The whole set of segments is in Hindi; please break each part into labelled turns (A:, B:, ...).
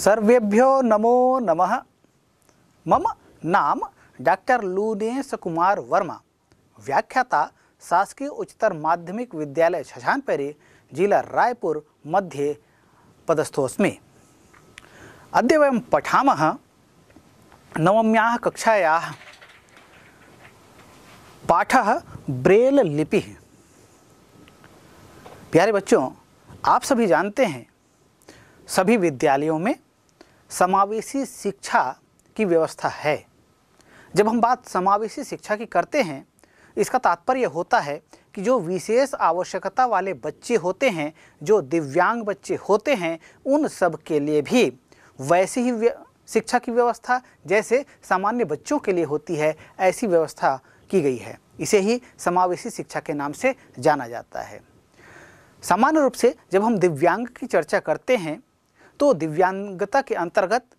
A: सर्वेभ्यो नमो नमः मम नाम
B: डॉक्टर लूनेश कुमार वर्मा व्याख्याता शासकीय उच्चतर माध्यमिक विद्यालय छछानपेरी जिला रायपुर मध्ये पदस्थोस्मे अद वयं नवम्या कक्षाया पाठ ब्रेल लिपि प्यारे बच्चों आप सभी जानते हैं सभी विद्यालयों में समावेशी शिक्षा की व्यवस्था है जब हम बात समावेशी शिक्षा की करते हैं इसका तात्पर्य होता है कि जो विशेष आवश्यकता वाले बच्चे होते हैं जो दिव्यांग बच्चे होते हैं उन सब के लिए भी वैसी ही शिक्षा की व्यवस्था जैसे सामान्य बच्चों के लिए होती है ऐसी व्यवस्था की गई है इसे ही समावेशी शिक्षा के नाम से जाना जाता है सामान्य रूप से जब हम दिव्यांग की चर्चा करते हैं तो दिव्यांगता के अंतर्गत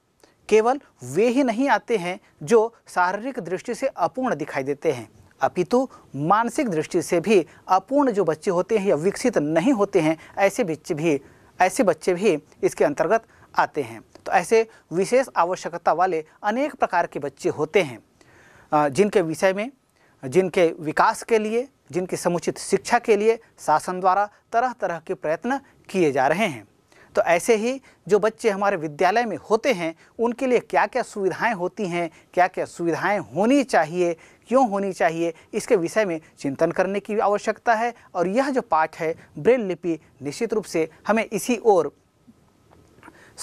B: केवल वे ही नहीं आते हैं जो शारीरिक दृष्टि से अपूर्ण दिखाई देते हैं अपितु मानसिक दृष्टि से भी अपूर्ण जो बच्चे होते हैं या विकसित नहीं होते हैं ऐसे बच्चे भी ऐसे बच्चे भी इसके अंतर्गत आते हैं तो ऐसे विशेष आवश्यकता वाले अनेक प्रकार के बच्चे होते हैं जिनके विषय में जिनके विकास के लिए जिनकी समुचित शिक्षा के लिए शासन द्वारा तरह तरह के प्रयत्न किए जा रहे हैं तो ऐसे ही जो बच्चे हमारे विद्यालय में होते हैं उनके लिए क्या क्या सुविधाएं होती हैं क्या क्या सुविधाएं होनी चाहिए क्यों होनी चाहिए इसके विषय में चिंतन करने की आवश्यकता है और यह जो पाठ है ब्रेल लिपि निश्चित रूप से हमें इसी ओर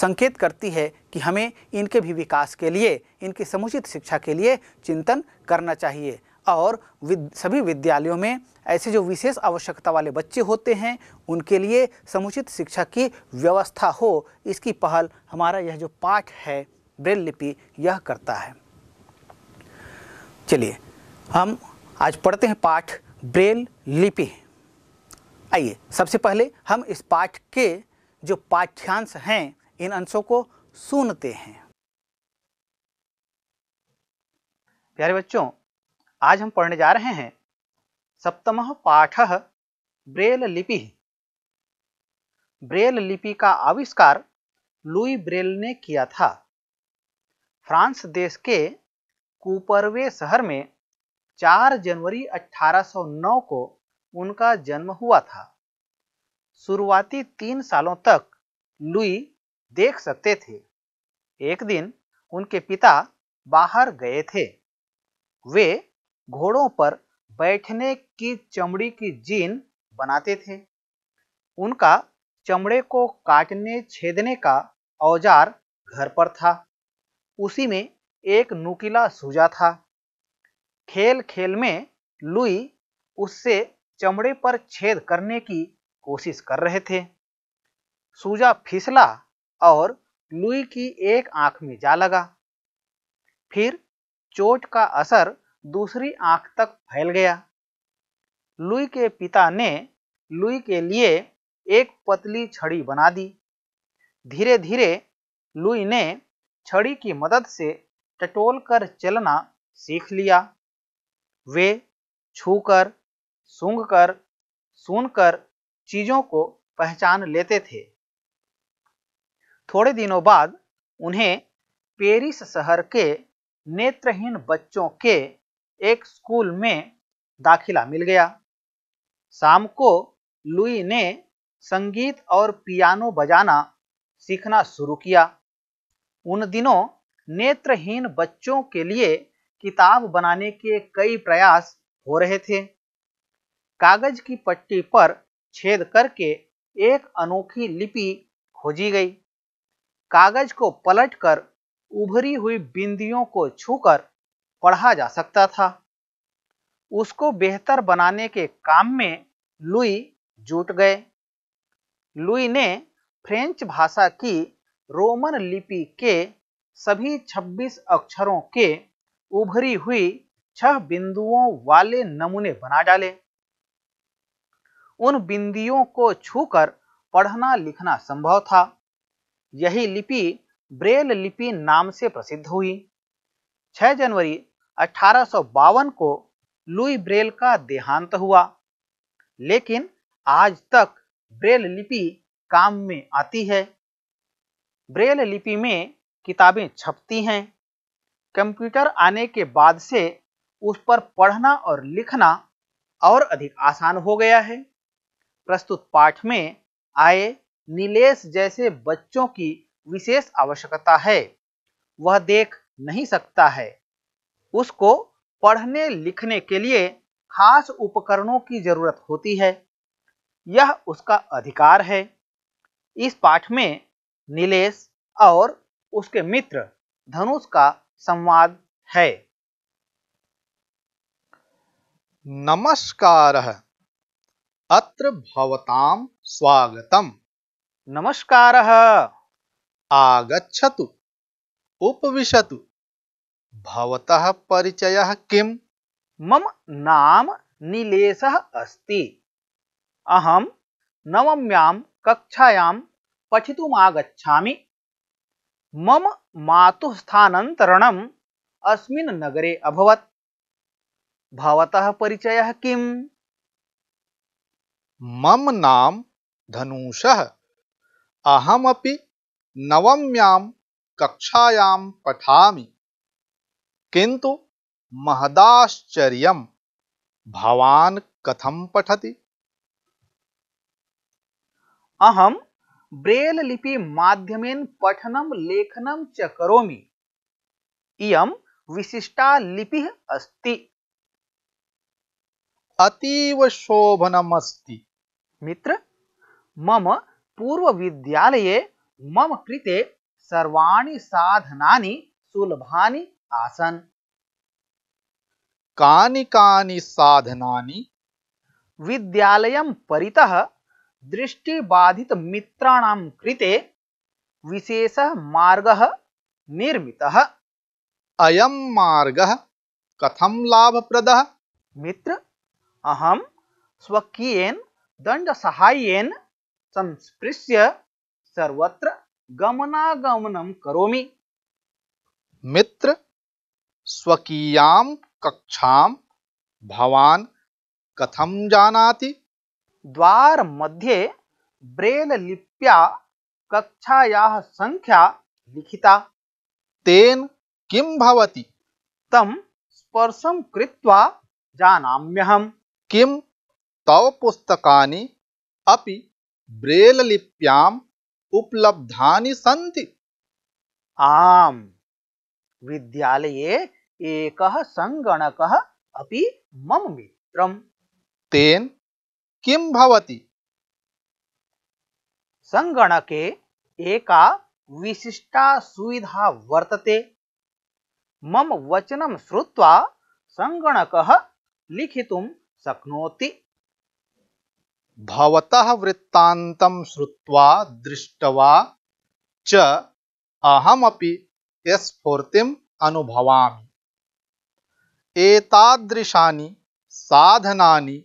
B: संकेत करती है कि हमें इनके भी विकास के लिए इनकी समुचित शिक्षा के लिए चिंतन करना चाहिए और विद, सभी विद्यालयों में ऐसे जो विशेष आवश्यकता वाले बच्चे होते हैं उनके लिए समुचित शिक्षा की व्यवस्था हो इसकी पहल हमारा यह जो पाठ है ब्रेल लिपि यह करता है चलिए हम आज पढ़ते हैं पाठ ब्रेल लिपि आइए सबसे पहले हम इस पाठ के जो पाठ्यांश हैं इन अंशों को सुनते हैं प्यारे बच्चों आज हम पढ़ने जा रहे हैं सप्तम पाठ ब्रेल लिपि ब्रेल लिपि का आविष्कार लुई ब्रेल ने किया था फ्रांस देश के कुपरवे शहर में 4 जनवरी 1809 को उनका जन्म हुआ था शुरुआती तीन सालों तक लुई देख सकते थे एक दिन उनके पिता बाहर गए थे वे घोड़ों पर बैठने की चमड़ी की जीन बनाते थे उनका चमड़े को काटने छेदने का औजार घर पर था उसी में एक नुकीला सूजा था खेल खेल में लुई उससे चमड़े पर छेद करने की कोशिश कर रहे थे सूजा फिसला और लुई की एक आंख में जा लगा फिर चोट का असर दूसरी आंख तक फैल गया लुई के पिता ने लुई के लिए एक पतली छड़ी बना दी धीरे धीरे लुई ने छड़ी की मदद से टटोल कर चलना सीख लिया वे छूकर सूंघकर सुनकर चीजों को पहचान लेते थे थोड़े दिनों बाद उन्हें पेरिस शहर के नेत्रहीन बच्चों के एक स्कूल में दाखिला मिल गया शाम को लुई ने संगीत और पियानो बजाना सीखना शुरू किया उन दिनों नेत्रहीन बच्चों के लिए किताब बनाने के कई प्रयास हो रहे थे कागज की पट्टी पर छेद करके एक अनोखी लिपि खोजी गई कागज को पलटकर उभरी हुई बिंदियों को छूकर पढ़ा जा सकता था उसको बेहतर बनाने के काम में लुई जुट गए लुई ने फ्रेंच भाषा की रोमन लिपि के सभी 26 अक्षरों के उभरी हुई छह बिंदुओं वाले नमूने बना डाले उन बिंदियों को छूकर पढ़ना लिखना संभव था यही लिपि ब्रेल लिपि नाम से प्रसिद्ध हुई 6 जनवरी अठारह को लुई ब्रेल का देहांत हुआ लेकिन आज तक ब्रेल लिपि काम में आती है ब्रेल लिपि में किताबें छपती हैं कंप्यूटर आने के बाद से उस पर पढ़ना और लिखना और अधिक आसान हो गया है प्रस्तुत पाठ में आए नीलेश जैसे बच्चों की विशेष आवश्यकता है वह देख नहीं सकता है उसको पढ़ने लिखने के लिए खास उपकरणों की जरूरत होती है यह उसका अधिकार है इस पाठ में नीलेश
A: और उसके मित्र धनुष का संवाद है नमस्कार अत्र भवताम स्वागतम नमस्कार आगछतु उपविशतु भवतः परिचयः किम् मम नाम निलेशः अस्ति
B: अहं नवम्यां कक्षायां पठितुम् आगच्छामि मम मातुः स्थानान्तरणम् अस्मिन् नगरे अभवत्
A: भवतः परिचयः किम् मम नाम धनुषः अहमपि नवम्यां कक्षायां पठामि किंतु महदाश्चर्य भवान कथम पठति अहम ब्रेल लिपि माध्यमेन पठनम लेखनम च करोमि इयम विशिष्टा लिपि अस्ति अतीव शोभनमस्ति मित्र मम पूर्व विद्यालये मम कृते सर्वाणि साधनानि सुलभानि आसन कानि कानि साधनानि विद्यालयं
B: परितः दृष्टि बाधित दृष्टिबाधितमित्राणां कृते विशेष
A: मार्गः निर्मितः अयम मार्गः कथम लाभप्रदः मित्र अहं स्वकीयेन दण्डसहाय्येन संस्पृश्य सर्वत्र गमनागमनं करोमि मित्र स्वकीयां कक्षां भवान कथं जानाति द्वार मध्ये ब्रेल लिप्या कक्षायाः संख्या लिखिता तेन किं भवति तं स्पर्शं कृत्वा जानाम्यहं किं तव पुस्तकानि अपि ब्रेल ब्रेललिप्याम् उपलब्धानि सन्ति आम् विद्यालये एकः
B: सङ्गणकः अपि मम मित्रम् तेन किं भवति सङ्गणके एका विशिष्टा सुविधा वर्तते मम वचनं श्रुत्वा
A: सङ्गणकः लिखितुं शक्नोति भवतः वृत्तान्तं श्रुत्वा दृष्ट्वा च अहमपि स्फूर्तिम अनुभवामि एतादृशानि साधनानि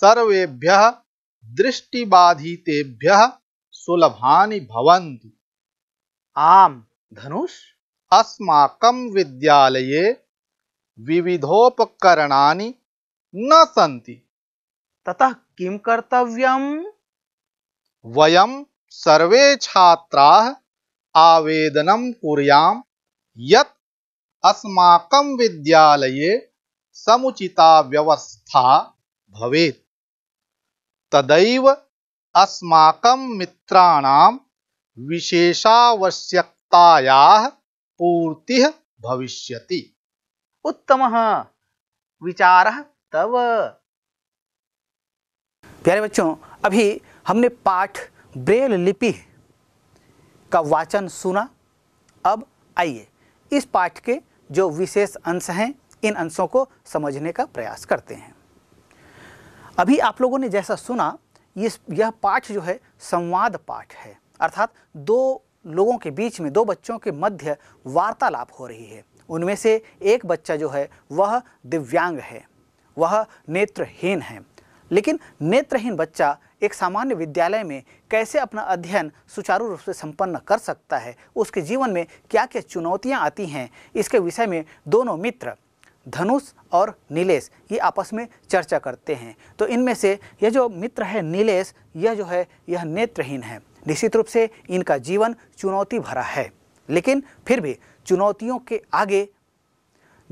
A: सर्वेभ्यः दृष्टिबाधितेभ्यः सुलभानि भवन्ति आम धनुष अस्माकं विद्यालये विविधोपकरणानि न सन्ति ततः किं कर्तव्यम् वयं सर्वे छात्राः आवेदन कुरियाम यत अस्माकं विद्यालय समुचिता व्यवस्था भवेत् तदैव अस्माकं मित्राणां विशेषावश्यकतायाः पूर्ति भविष्यति उत्तम विचार तव प्यारे बच्चों
B: अभी हमने पाठ ब्रेल लिपि का वाचन सुना अब आइए इस पाठ के जो विशेष अंश हैं इन अंशों को समझने का प्रयास करते हैं अभी आप लोगों ने जैसा सुना ये यह पाठ जो है संवाद पाठ है अर्थात दो लोगों के बीच में दो बच्चों के मध्य वार्तालाप हो रही है उनमें से एक बच्चा जो है वह दिव्यांग है वह नेत्रहीन है लेकिन नेत्रहीन बच्चा एक सामान्य विद्यालय में कैसे अपना अध्ययन सुचारू रूप से संपन्न कर सकता है उसके जीवन में क्या क्या चुनौतियाँ आती हैं इसके विषय में दोनों मित्र धनुष और नीलेश ये आपस में चर्चा करते हैं तो इनमें से यह जो मित्र है नीलेश यह जो है यह नेत्रहीन है निश्चित रूप से इनका जीवन चुनौती भरा है लेकिन फिर भी चुनौतियों के आगे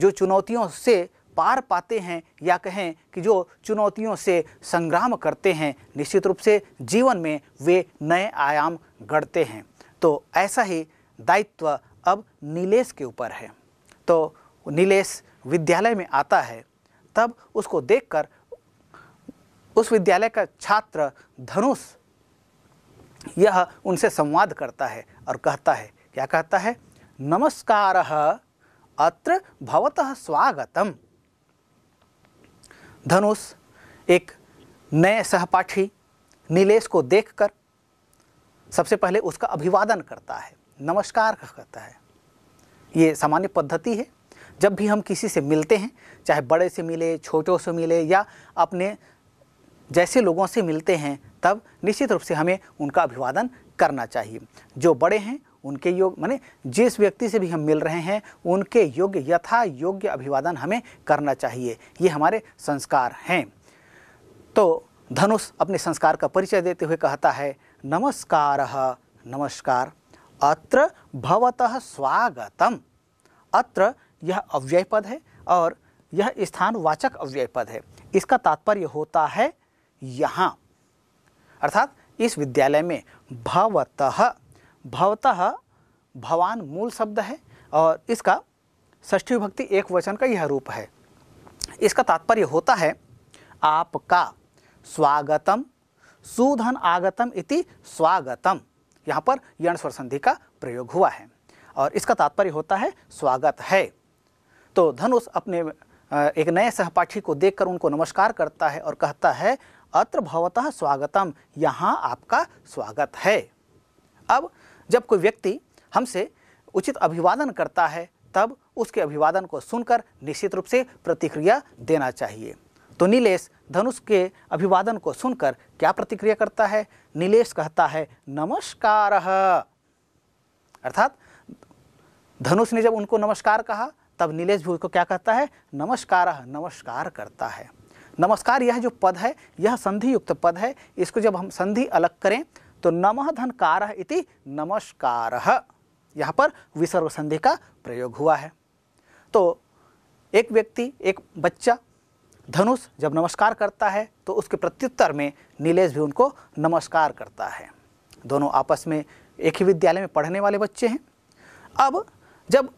B: जो चुनौतियों से पार पाते हैं या कहें कि जो चुनौतियों से संग्राम करते हैं निश्चित रूप से जीवन में वे नए आयाम गढ़ते हैं तो ऐसा ही दायित्व अब नीलेश के ऊपर है तो नीलेश विद्यालय में आता है तब उसको देखकर उस विद्यालय का छात्र धनुष यह उनसे संवाद करता है और कहता है क्या कहता है नमस्कार अत्र भवतः स्वागतम धनुष एक नए सहपाठी नीलेश को देखकर सबसे पहले उसका अभिवादन करता है नमस्कार करता है ये सामान्य पद्धति है जब भी हम किसी से मिलते हैं चाहे बड़े से मिले छोटों से मिले या अपने जैसे लोगों से मिलते हैं तब निश्चित रूप से हमें उनका अभिवादन करना चाहिए जो बड़े हैं उनके योग माने जिस व्यक्ति से भी हम मिल रहे हैं उनके योग्य यथा योग्य अभिवादन हमें करना चाहिए ये हमारे संस्कार हैं तो धनुष अपने संस्कार का परिचय देते हुए कहता है नमस्कार नमस्कार अत्र भवतः स्वागतम अत्र यह अव्यय पद है और यह स्थान वाचक अव्यय पद है इसका तात्पर्य होता है यहाँ अर्थात इस विद्यालय में भवतः भवतः भवान मूल शब्द है और इसका ष्ठी विभक्ति एक वचन का यह रूप है इसका तात्पर्य होता है आपका स्वागतम सुधन आगतम इति स्वागतम यहाँ पर यण स्वर संधि का प्रयोग हुआ है और इसका तात्पर्य होता है स्वागत है तो धनुष अपने एक नए सहपाठी को देखकर उनको नमस्कार करता है और कहता है अत्र भवतः स्वागतम यहाँ आपका स्वागत है अब जब कोई व्यक्ति हमसे उचित अभिवादन करता है तब उसके अभिवादन को सुनकर निश्चित रूप से प्रतिक्रिया देना चाहिए तो नीलेश धनुष के अभिवादन को सुनकर क्या प्रतिक्रिया करता है नीलेश कहता है नमस्कार अर्थात धनुष ने जब उनको नमस्कार कहा तब नीलेश भी उसको क्या कहता है नमस्कार नमस्कार करता है नमस्कार यह जो पद है यह संधि युक्त पद है इसको जब हम संधि अलग करें तो नम धनकार इति नमस्कार यहाँ पर विसर्ग संधि का प्रयोग हुआ है तो एक व्यक्ति एक बच्चा धनुष जब नमस्कार करता है तो उसके प्रत्युत्तर में नीलेश भी उनको नमस्कार करता है दोनों आपस में एक ही विद्यालय में पढ़ने वाले बच्चे हैं अब जब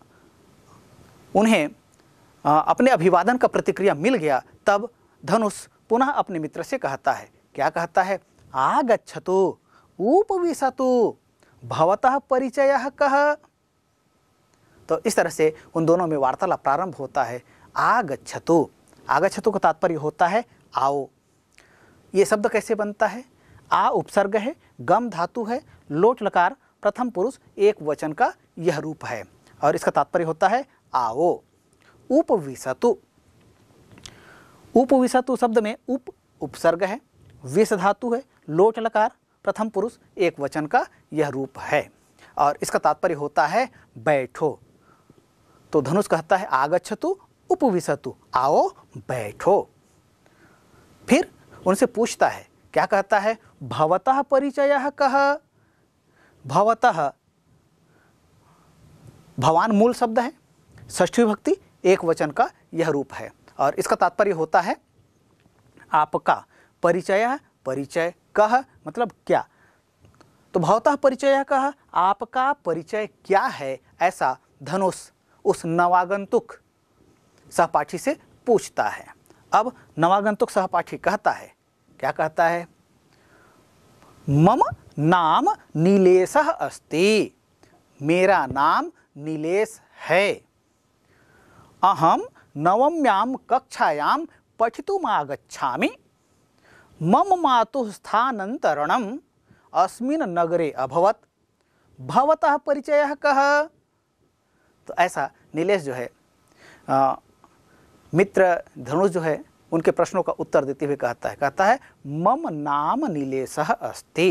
B: उन्हें अपने अभिवादन का प्रतिक्रिया मिल गया तब धनुष पुनः अपने मित्र से कहता है क्या कहता है आ गच्छतु उपविशतु भवतः परिचय कह तो इस तरह से उन दोनों में वार्तालाप प्रारंभ होता है आगछतु आगछतु का तात्पर्य होता है आओ ये शब्द कैसे बनता है आ उपसर्ग है गम धातु है लोट लकार प्रथम पुरुष एक वचन का यह रूप है और इसका तात्पर्य होता है आओ उपविशतु उपविशतु शब्द में उप उपसर्ग है विष धातु है लोट लकार प्रथम पुरुष एक वचन का यह रूप है और इसका तात्पर्य होता है बैठो तो धनुष कहता है आगछतु उपविशतु आओ बैठो फिर उनसे पूछता है क्या कहता है भवतः परिचय कह भवतः भवान मूल शब्द है ष्ठी भक्ति एक वचन का यह रूप है और इसका तात्पर्य होता है आपका परिचय परिचय कह मतलब क्या तो भावतः परिचय कह आपका परिचय क्या है ऐसा धनुष उस नवागंतुक सहपाठी से पूछता है अब नवागंतुक सहपाठी कहता है क्या कहता है मम नाम नीलेश अस्ति मेरा नाम नीलेश है अहम नवम्याम कक्षायाम पठितुम आगच्छामि मम मातु स्थानांतरण अस्मिन नगरे अभवत भवत परिचय कह तो ऐसा नीलेश जो है आ, मित्र धनुष जो है उनके प्रश्नों का उत्तर देते हुए कहता है कहता है मम नाम नीलेश अस्ति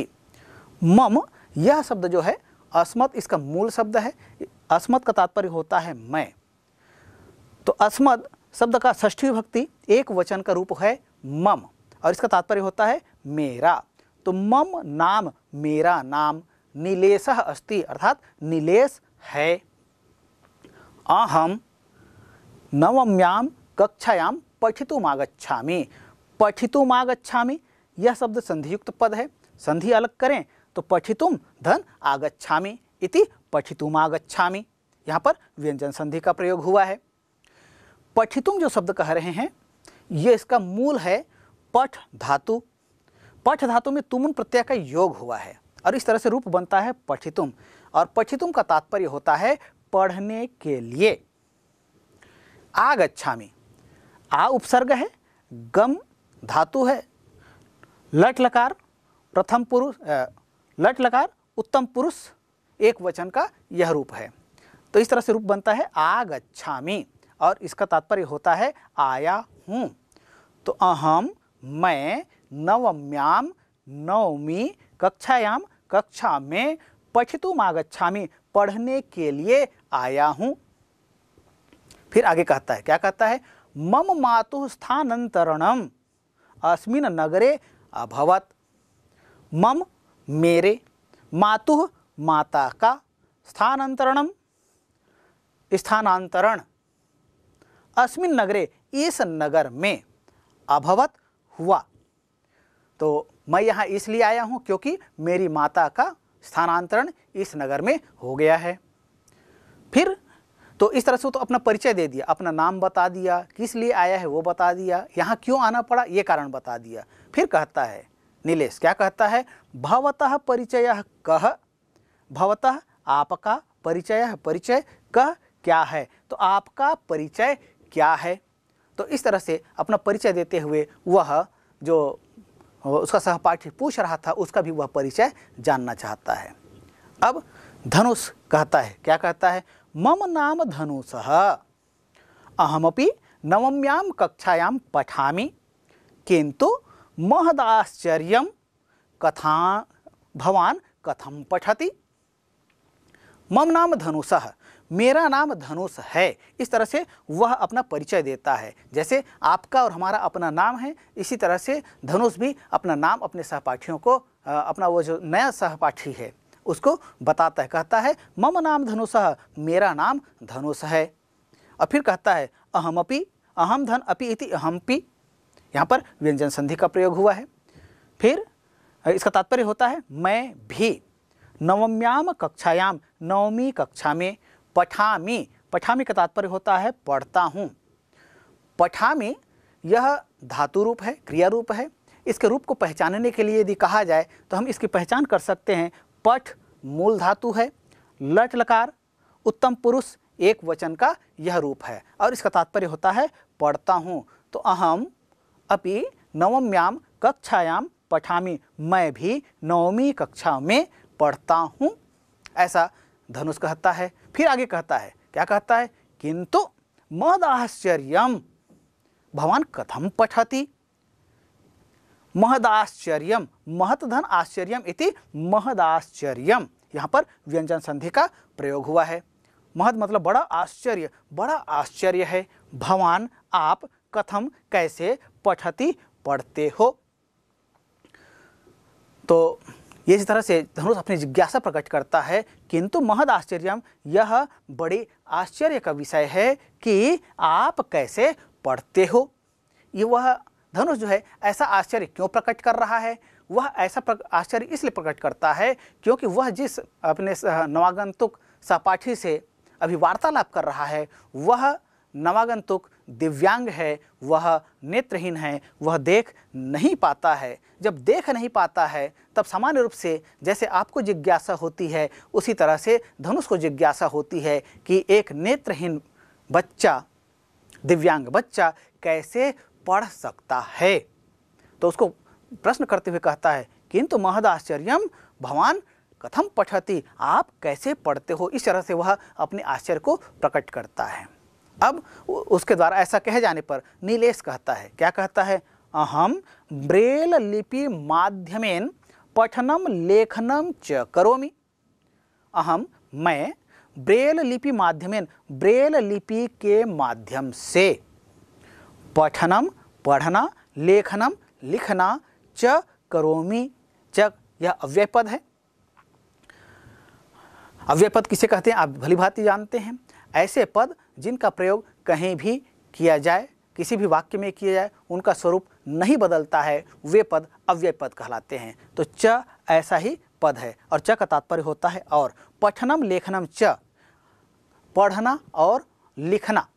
B: मम यह शब्द जो है अस्मत इसका मूल शब्द है अस्मत का तात्पर्य होता है मैं तो अस्मत शब्द का षष्ठी भक्ति एक वचन का रूप है मम और इसका तात्पर्य होता है मेरा तो मम नाम मेरा नाम नीलेश अस्ति अर्थात नीलेश है अहम नवम्याम कक्षायाम पठितुम आगच्छामी पठितुम आगच्छामी यह शब्द संधियुक्त पद है संधि अलग करें तो पठितुम धन आगच्छामी इति पठितुम आगच्छामी यहाँ पर व्यंजन संधि का प्रयोग हुआ है पठितुम जो शब्द कह रहे हैं यह इसका मूल है पठ धातु पठ धातु में तुमुन प्रत्यय का योग हुआ है और इस तरह से रूप बनता है पठितुम और पठितुम का तात्पर्य होता है पढ़ने के लिए आगच्छामी आ उपसर्ग है गम धातु है लट लकार प्रथम पुरुष लट लकार उत्तम पुरुष एक वचन का यह रूप है तो इस तरह से रूप बनता है आगच्छामी और इसका तात्पर्य होता है आया हूँ तो अहम मैं नवम्याम नवमी कक्षायाम कक्षा में पठितुम आगछा पढ़ने के लिए आया हूँ फिर आगे कहता है क्या कहता है मम मातु स्थानांतरणम अस्मिन नगरे अभवत मम मेरे मातु माता का स्थानांतरणम स्थानांतरण अस्मिन नगरे इस नगर में अभवत हुआ तो मैं यहाँ इसलिए आया हूँ क्योंकि मेरी माता का स्थानांतरण इस नगर में हो गया है फिर तो इस तरह से तो अपना परिचय दे दिया अपना नाम बता दिया किस लिए आया है वो बता दिया यहाँ क्यों आना पड़ा ये कारण बता दिया फिर कहता है नीलेश क्या कहता है भवतः परिचय कह भवतः आपका परिचय परिचय कह क्या है तो आपका परिचय क्या है तो इस तरह से अपना परिचय देते हुए वह जो उसका सहपाठी पूछ रहा था उसका भी वह परिचय जानना चाहता है अब धनुष कहता है क्या कहता है मम नाम धनुष अहमपि नवम्याम कक्षायाम पठामी किंतु महदाश्चर्य कथा भवान कथम पठति मम नाम धनुष मेरा नाम धनुष है इस तरह से वह अपना परिचय देता है जैसे आपका और हमारा अपना नाम है इसी तरह से धनुष भी अपना नाम अपने सहपाठियों को अपना वो जो नया सहपाठी है उसको बताता है कहता है मम नाम धनुष मेरा नाम धनुष है और फिर कहता है अहम अपी अहम धन अपी इति पी यहाँ पर व्यंजन संधि का प्रयोग हुआ है फिर इसका तात्पर्य होता है मैं भी नवम्याम कक्षायाम नवमी कक्षा में पठामी पठामी का तात्पर्य होता है पढ़ता हूँ पठामी यह धातु रूप है क्रिया रूप है इसके रूप को पहचानने के लिए यदि कहा जाए तो हम इसकी पहचान कर सकते हैं पठ मूल धातु है लट लकार उत्तम पुरुष एक वचन का यह रूप है और इसका तात्पर्य होता है पढ़ता हूँ तो अहम अपि नवम्याम कक्षायाम पठामी मैं भी नवमी कक्षा में पढ़ता हूँ ऐसा धनुष कहता है फिर आगे कहता है क्या कहता है किंतु मद आश्चर्य भगवान कथम पठती महदाश्चर्यम महतधन आश्चर्य इति महदाश्चर्य यहाँ पर व्यंजन संधि का प्रयोग हुआ है महद मतलब बड़ा आश्चर्य बड़ा आश्चर्य है भगवान आप कथम कैसे पठती पढ़ते हो तो ये इस तरह से धनुष अपनी जिज्ञासा प्रकट करता है किंतु महद आश्चर्य यह बड़े आश्चर्य का विषय है कि आप कैसे पढ़ते हो ये वह धनुष जो है ऐसा आश्चर्य क्यों प्रकट कर रहा है वह ऐसा आश्चर्य इसलिए प्रकट करता है क्योंकि वह जिस अपने नवागंतुक सपाठी से अभी वार्तालाप कर रहा है वह नवागंतुक दिव्यांग है वह नेत्रहीन है वह देख नहीं पाता है जब देख नहीं पाता है तब सामान्य रूप से जैसे आपको जिज्ञासा होती है उसी तरह से धनुष को जिज्ञासा होती है कि एक नेत्रहीन बच्चा दिव्यांग बच्चा कैसे पढ़ सकता है तो उसको प्रश्न करते हुए कहता है किंतु महद आश्चर्य भगवान कथम पठती आप कैसे पढ़ते हो इस तरह से वह अपने आश्चर्य को प्रकट करता है अब उसके द्वारा ऐसा कहे जाने पर नीलेश कहता है क्या कहता है अहम ब्रेल लिपि माध्यमेन पठनम लेखनम च करोमी अहम मैं ब्रेल लिपि माध्यमेन ब्रेल लिपि के माध्यम से पठनम पढ़ना लेखनम लिखना च करोमी च यह अव्यय पद है अव्यय पद किसे कहते हैं आप भली भांति जानते हैं ऐसे पद जिनका प्रयोग कहीं भी किया जाए किसी भी वाक्य में किया जाए उनका स्वरूप नहीं बदलता है वे पद अव्यय पद कहलाते हैं तो च ऐसा ही पद है और च का तात्पर्य होता है और पठनम लेखनम च पढ़ना और लिखना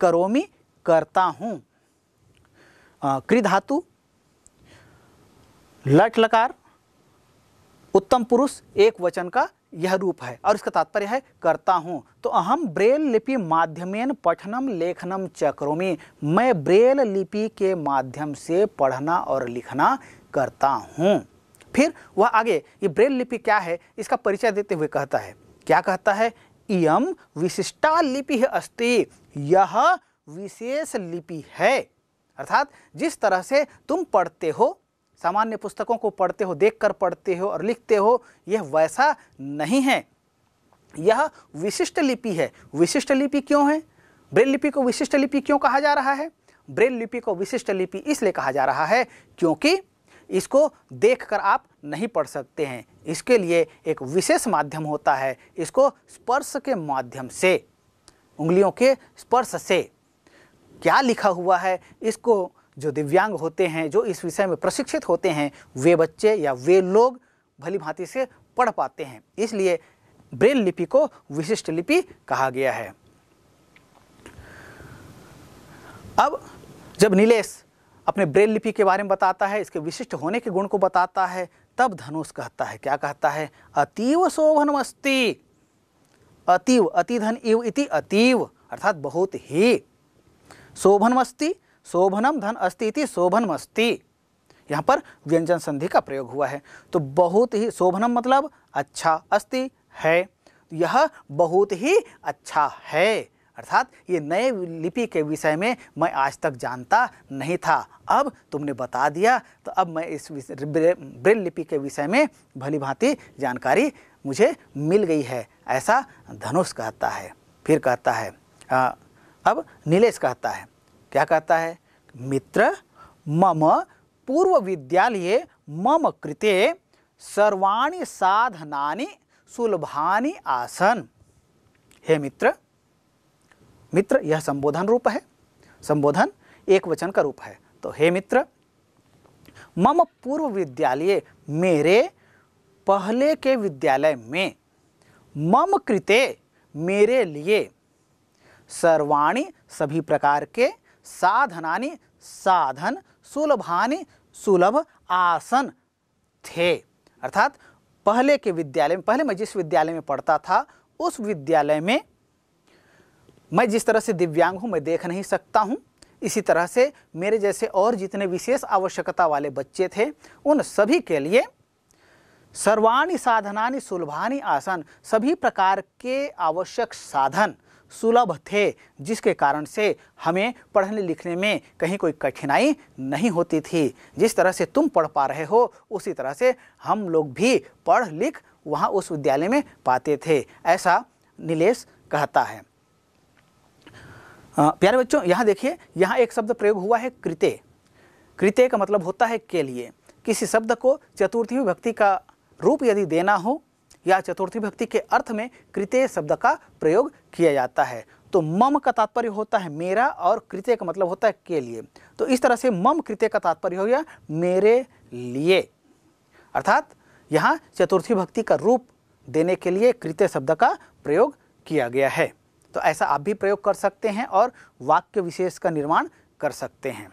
B: करोमी करता हूँ क्रिधातु लट लकार उत्तम पुरुष एक वचन का यह रूप है और इसका तात्पर्य है करता हूँ तो अहम ब्रेल लिपि माध्यमेन पठनम लेखनम च मैं ब्रेल लिपि के माध्यम से पढ़ना और लिखना करता हूँ फिर वह आगे ये ब्रेल लिपि क्या है इसका परिचय देते हुए कहता है क्या कहता है इम विशिष्टा लिपि अस्ति यह विशेष लिपि है अर्थात जिस तरह से तुम पढ़ते हो सामान्य पुस्तकों को पढ़ते हो देखकर पढ़ते हो और लिखते हो यह वैसा नहीं है यह विशिष्ट लिपि है विशिष्ट लिपि क्यों है ब्रेल लिपि को विशिष्ट लिपि क्यों कहा जा रहा है ब्रेल लिपि को विशिष्ट लिपि इसलिए कहा जा रहा है क्योंकि इसको देखकर आप नहीं पढ़ सकते हैं इसके लिए एक विशेष माध्यम होता है इसको स्पर्श के माध्यम से उंगलियों के स्पर्श से क्या लिखा हुआ है इसको जो दिव्यांग होते हैं जो इस विषय में प्रशिक्षित होते हैं वे बच्चे या वे लोग भली भांति से पढ़ पाते हैं इसलिए ब्रेल लिपि को विशिष्ट लिपि कहा गया है अब जब नीलेश अपने ब्रेल लिपि के बारे में बताता है इसके विशिष्ट होने के गुण को बताता है तब धनुष कहता है क्या कहता है अतीव शोभन अस्ती अतीव अतिधन इव इति अतीव अर्थात बहुत ही शोभन अस्ती शोभनम धन अस्ति इति शोभनम अस्ति यहाँ पर व्यंजन संधि का प्रयोग हुआ है तो बहुत ही शोभनम मतलब अच्छा अस्ति है यह बहुत ही अच्छा है अर्थात ये नए लिपि के विषय में मैं आज तक जानता नहीं था अब तुमने बता दिया तो अब मैं इस ब्रेल लिपि के विषय में भली भांति जानकारी मुझे मिल गई है ऐसा धनुष कहता है फिर कहता है आ, अब नीलेष कहता है क्या कहता है मित्र मम पूर्व विद्यालय मम कृते सर्वाणी साधना सुलभानी आसन हे मित्र मित्र यह संबोधन रूप है संबोधन एक वचन का रूप है तो हे मित्र मम पूर्व विद्यालय मेरे पहले के विद्यालय में मम कृते मेरे लिए सर्वाणी सभी प्रकार के साधनानी साधन सुलभानी सुलभ आसन थे अर्थात पहले के विद्यालय में पहले मैं जिस विद्यालय में पढ़ता था उस विद्यालय में मैं जिस तरह से दिव्यांग हूँ मैं देख नहीं सकता हूँ इसी तरह से मेरे जैसे और जितने विशेष आवश्यकता वाले बच्चे थे उन सभी के लिए सर्वाणी साधनानी सुलभानी आसन सभी प्रकार के आवश्यक साधन सुलभ थे जिसके कारण से हमें पढ़ने लिखने में कहीं कोई कठिनाई नहीं होती थी जिस तरह से तुम पढ़ पा रहे हो उसी तरह से हम लोग भी पढ़ लिख वहाँ उस विद्यालय में पाते थे ऐसा नीलेश कहता है प्यारे बच्चों यहाँ देखिए यहाँ एक शब्द प्रयोग हुआ है कृते कृते का मतलब होता है के लिए किसी शब्द को चतुर्थी विभक्ति का रूप यदि देना हो या चतुर्थी भक्ति के अर्थ में कृत्य शब्द का प्रयोग किया जाता है तो मम का तात्पर्य होता है मेरा और कृत्य का मतलब होता है के लिए तो इस तरह से मम कृत्य का तात्पर्य हो गया मेरे लिए अर्थात यहाँ चतुर्थी भक्ति का रूप देने के लिए कृत्य शब्द का प्रयोग किया गया है तो ऐसा आप भी प्रयोग कर सकते हैं और वाक्य विशेष का निर्माण कर सकते हैं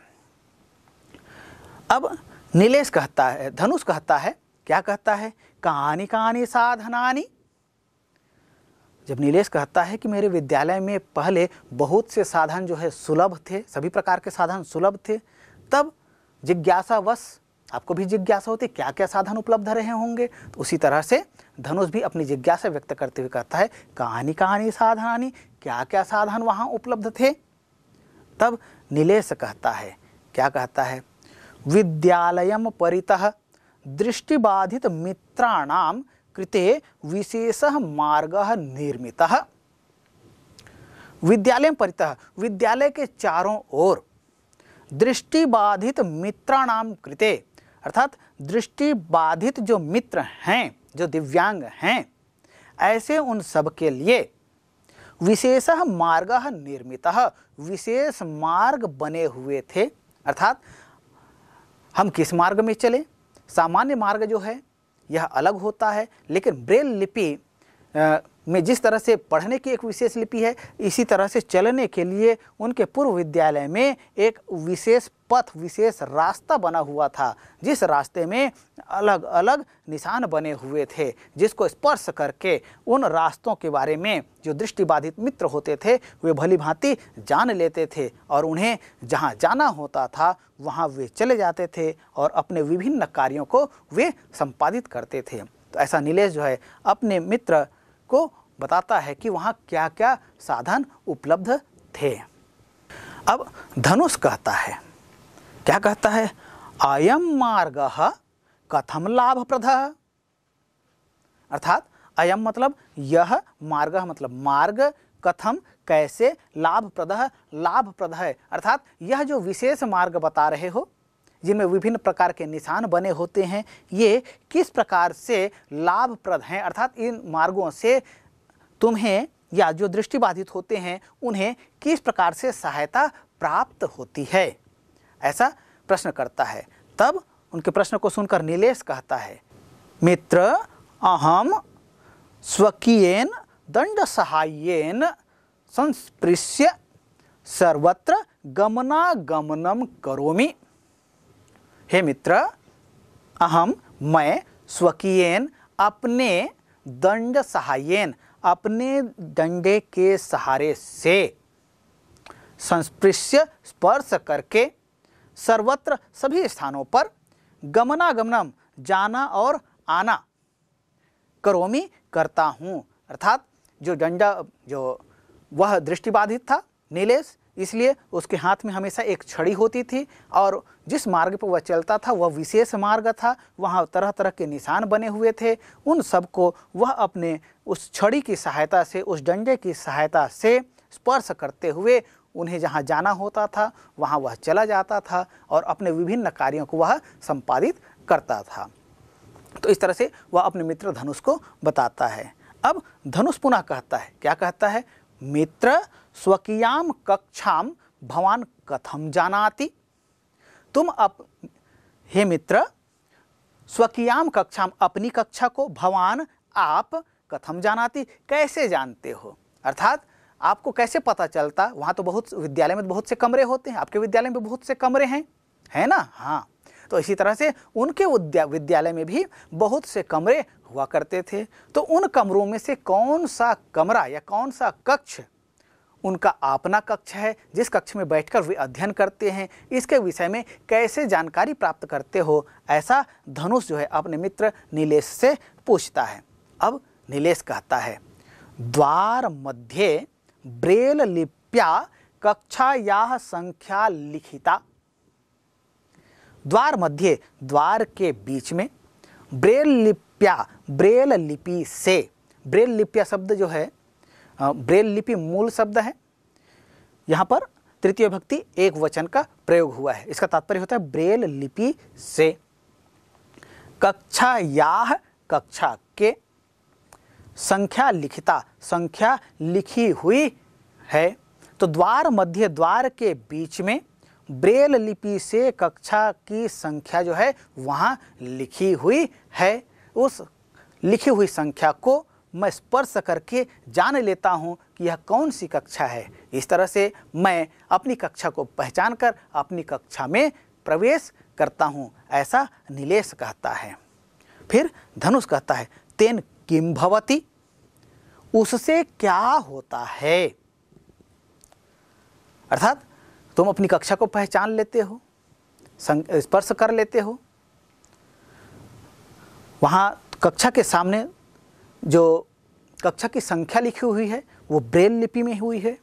B: अब नीलेश कहता है धनुष कहता है क्या कहता है कहानी कहानी साधना जब नीलेश कहता है कि मेरे विद्यालय में पहले बहुत से साधन जो है सुलभ थे सभी प्रकार के साधन सुलभ थे तब जिज्ञासावश आपको भी जिज्ञासा होती क्या क्या साधन उपलब्ध रहे होंगे तो उसी तरह से धनुष भी अपनी जिज्ञासा व्यक्त करते हुए कहता है कहानी कहानी साधनानी क्या क्या साधन वहाँ उपलब्ध थे तब नीलेश कहता है क्या कहता है विद्यालय परितः दृष्टिबाधित मित्राणाम कृते विशेष मार्ग निर्मित विद्यालय परित विद्यालय के चारों ओर दृष्टिबाधित मित्राणाम कृते अर्थात दृष्टिबाधित जो मित्र हैं जो दिव्यांग हैं ऐसे उन सब के लिए विशेष मार्ग निर्मित विशेष मार्ग बने हुए थे अर्थात हम किस मार्ग में चले सामान्य मार्ग जो है यह अलग होता है लेकिन ब्रेल लिपि में जिस तरह से पढ़ने की एक विशेष लिपि है इसी तरह से चलने के लिए उनके पूर्व विद्यालय में एक विशेष पथ विशेष रास्ता बना हुआ था जिस रास्ते में अलग अलग निशान बने हुए थे जिसको स्पर्श करके उन रास्तों के बारे में जो दृष्टिबाधित मित्र होते थे वे भली भांति जान लेते थे और उन्हें जहाँ जाना होता था वहाँ वे चले जाते थे और अपने विभिन्न कार्यों को वे संपादित करते थे तो ऐसा नीलेश जो है अपने मित्र आपको बताता है कि वहाँ क्या क्या साधन उपलब्ध थे अब धनुष कहता है क्या कहता है अयम मार्ग कथम लाभप्रद अर्थात अयम मतलब यह मार्ग मतलब मार्ग कथम कैसे लाभप्रद लाभप्रद है अर्थात यह जो विशेष मार्ग बता रहे हो जिनमें विभिन्न प्रकार के निशान बने होते हैं ये किस प्रकार से लाभप्रद हैं अर्थात इन मार्गों से तुम्हें या जो दृष्टिबाधित होते हैं उन्हें किस प्रकार से सहायता प्राप्त होती है ऐसा प्रश्न करता है तब उनके प्रश्न को सुनकर नीलेश कहता है मित्र अहम स्वकीयन दंड सहायन संस्पृश्य सर्वत्र गमनागमनम करोमी हे मित्र अहम मैं स्वकीयन अपने दंड सहायन अपने दंडे के सहारे से संस्पृश्य स्पर्श करके सर्वत्र सभी स्थानों पर गमनागमनम जाना और आना करोमी करता हूँ अर्थात जो डंडा जो वह दृष्टिबाधित था नीलेश इसलिए उसके हाथ में हमेशा एक छड़ी होती थी और जिस मार्ग पर वह चलता था वह विशेष मार्ग था वहाँ तरह तरह के निशान बने हुए थे उन सबको वह अपने उस छड़ी की सहायता से उस डंडे की सहायता से स्पर्श करते हुए उन्हें जहाँ जाना होता था वहाँ वह चला जाता था और अपने विभिन्न कार्यों को वह संपादित करता था तो इस तरह से वह अपने मित्र धनुष को बताता है अब धनुष पुनः कहता है क्या कहता है मित्र स्वकीयाम कक्षाम भवान कथम जानाति तुम अप हे मित्र स्वकीयाम कक्षाम अपनी कक्षा को भवान आप कथम जानाती कैसे जानते हो अर्थात आपको कैसे पता चलता वहाँ तो बहुत विद्यालय में तो बहुत से कमरे होते हैं आपके विद्यालय में बहुत से कमरे हैं है ना हाँ तो इसी तरह से उनके विद्यालय में भी बहुत से कमरे हुआ करते थे तो उन कमरों में से कौन सा कमरा या कौन सा कक्ष उनका अपना कक्ष है जिस कक्ष में बैठकर वे अध्ययन करते हैं इसके विषय में कैसे जानकारी प्राप्त करते हो ऐसा धनुष जो है अपने मित्र नीलेश से पूछता है अब नीलेश कहता है द्वार मध्य ब्रेल लिप्या कक्षाया संख्या लिखिता द्वार मध्य द्वार के बीच में ब्रेल लिप्या ब्रेल लिपि से ब्रेल लिप्या शब्द जो है ब्रेल लिपि मूल शब्द है यहाँ पर तृतीय भक्ति एक वचन का प्रयोग हुआ है इसका तात्पर्य होता है ब्रेल लिपि से कक्षा याह कक्षा के संख्या लिखिता संख्या लिखी हुई है तो द्वार मध्य द्वार के बीच में ब्रेल लिपि से कक्षा की संख्या जो है वहाँ लिखी हुई है उस लिखी हुई संख्या को मैं स्पर्श करके जान लेता हूँ कि यह कौन सी कक्षा है इस तरह से मैं अपनी कक्षा को पहचान कर अपनी कक्षा में प्रवेश करता हूँ ऐसा नीलेष कहता है फिर धनुष कहता है तेन किम भवती उससे क्या होता है अर्थात तुम अपनी कक्षा को पहचान लेते हो स्पर्श कर लेते हो वहाँ कक्षा के सामने जो कक्षा की संख्या लिखी हुई है वो ब्रेल लिपि में हुई है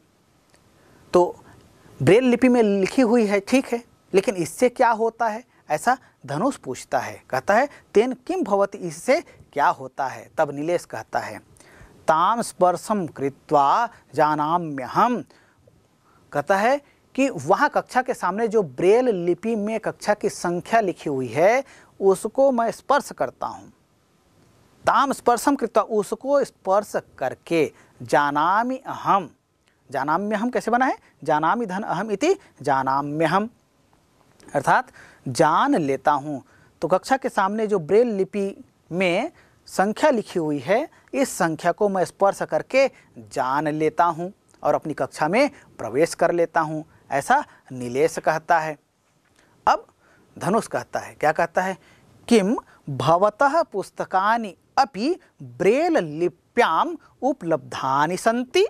B: तो ब्रेल लिपि में लिखी हुई है ठीक है लेकिन इससे क्या होता है ऐसा धनुष पूछता है कहता है तेन किम भवती इससे क्या होता है तब नीलेश कहता है ताम स्पर्शम कृत्वा जानाम्य हम कहता है कि वहाँ कक्षा के सामने जो ब्रेल लिपि में कक्षा की संख्या लिखी हुई है उसको मैं स्पर्श करता हूँ ताम स्पर्शम कृत्वा उसको स्पर्श करके जानामि अहम जानाम्य हम कैसे बना है जानामि धन अहम इति जानाम्य हम अर्थात जान लेता हूँ तो कक्षा के सामने जो ब्रेल लिपि में संख्या लिखी हुई है इस संख्या को मैं स्पर्श करके जान लेता हूँ और अपनी कक्षा में प्रवेश कर लेता हूँ ऐसा नीलेष कहता है अब धनुष कहता है क्या कहता है किम भवतः पुस्तकानि अपि ब्रेल लिप्याम उपलब्धानि सन्ति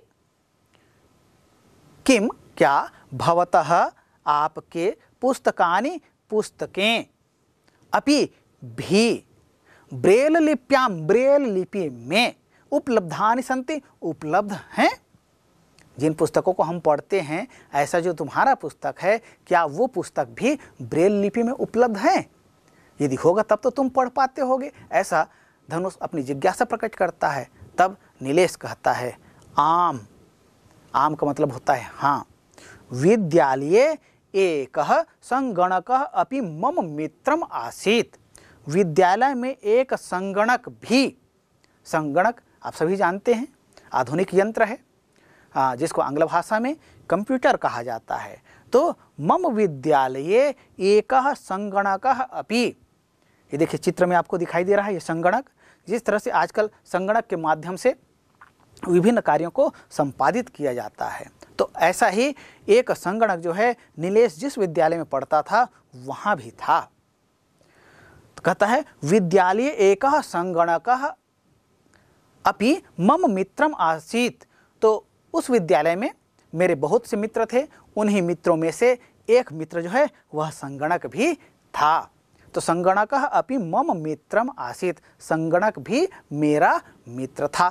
B: किम क्या भवतः आपके पुस्तकानि पुस्तकें अपि भी ब्रेल लिप्याम ब्रेल लिपि में उपलब्धानि सन्ति उपलब्ध हैं जिन पुस्तकों को हम पढ़ते हैं ऐसा जो तुम्हारा पुस्तक है क्या वो पुस्तक भी ब्रेल लिपि में उपलब्ध है यदि होगा तब तो तुम पढ़ पाते होगे ऐसा धनुष अपनी जिज्ञासा प्रकट करता है तब नीलेश कहता है आम आम का मतलब होता है हाँ विद्यालय एक संगणक अपि मम मित्रम आसीत विद्यालय में एक संगणक भी संगणक आप सभी जानते हैं आधुनिक यंत्र है जिसको आंग्ल भाषा में कंप्यूटर कहा जाता है तो मम विद्यालय एक संगणक अपी ये देखिए चित्र में आपको दिखाई दे रहा है ये संगणक जिस तरह से आजकल संगणक के माध्यम से विभिन्न कार्यों को संपादित किया जाता है तो ऐसा ही एक संगणक जो है नीलेश जिस विद्यालय में पढ़ता था वहाँ भी था तो कहता है विद्यालय एक संगणक अपि मम मित्रम आसीत तो उस विद्यालय में मेरे बहुत से मित्र थे उन्हीं मित्रों में से एक मित्र जो है वह संगणक भी था तो संगणक अपनी मम मित्रम आसित संगणक भी मेरा मित्र था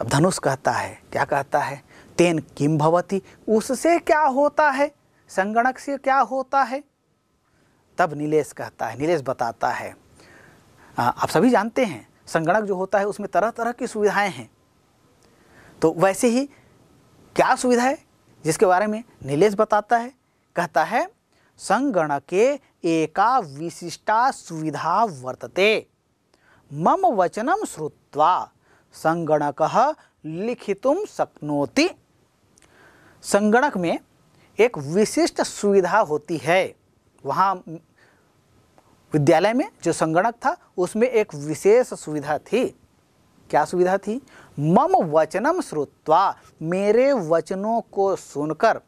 B: अब धनुष कहता है क्या कहता है तेन किम भवती उससे क्या होता है संगणक से क्या होता है तब नीलेश कहता है नीलेश बताता है आप सभी जानते हैं संगणक जो होता है उसमें तरह तरह की सुविधाएं हैं तो वैसे ही क्या सुविधा है जिसके बारे में नीलेश बताता है कहता है संगण के एका विशिष्टा सुविधा वर्तते मम वचनम श्रुवा संगणक लिखितुम शक्नोति संगणक में एक विशिष्ट सुविधा होती है वहाँ विद्यालय में जो संगणक था उसमें एक विशेष सुविधा थी क्या सुविधा थी मम वचनम श्रुत्वा मेरे वचनों को सुनकर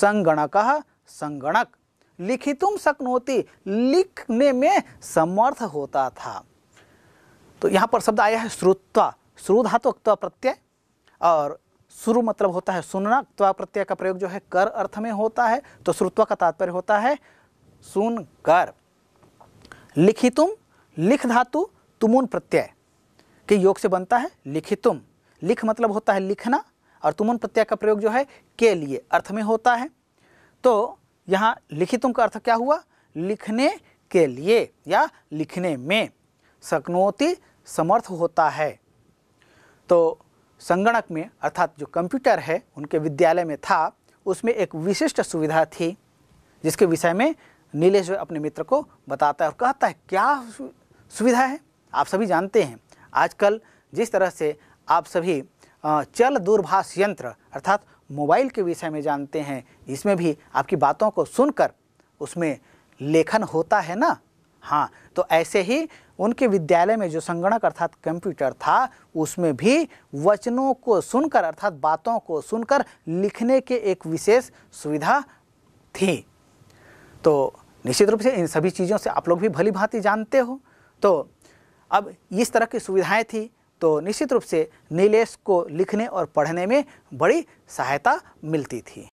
B: संगणक संगणक लिखितुम सकनोती लिखने में समर्थ होता था तो यहाँ पर शब्द आया है श्रुत्वा श्रु धातु तो प्रत्यय और शुरू मतलब होता है सुनना त्वा प्रत्यय का प्रयोग जो है कर अर्थ में होता है तो श्रुत्वा का तात्पर्य होता है सुन कर लिखितुम लिख धातु तुमुन प्रत्यय के योग से बनता है लिखितुम लिख मतलब होता है लिखना और तुमन प्रत्यय का प्रयोग जो है के लिए अर्थ में होता है तो यहाँ लिखितुम का अर्थ क्या हुआ लिखने के लिए या लिखने में सकनोति समर्थ होता है तो संगणक में अर्थात जो कंप्यूटर है उनके विद्यालय में था उसमें एक विशिष्ट सुविधा थी जिसके विषय में नीलेश जो अपने मित्र को बताता है और कहता है क्या सुविधा है आप सभी जानते हैं आजकल जिस तरह से आप सभी चल दूरभाष यंत्र अर्थात मोबाइल के विषय में जानते हैं इसमें भी आपकी बातों को सुनकर उसमें लेखन होता है ना हाँ तो ऐसे ही उनके विद्यालय में जो संगणक अर्थात कंप्यूटर था उसमें भी वचनों को सुनकर अर्थात बातों को सुनकर लिखने के एक विशेष सुविधा थी तो निश्चित रूप से इन सभी चीज़ों से आप लोग भी भली भांति जानते हो तो अब इस तरह की सुविधाएं थी तो निश्चित रूप से नीलेश को लिखने और पढ़ने में बड़ी सहायता मिलती थी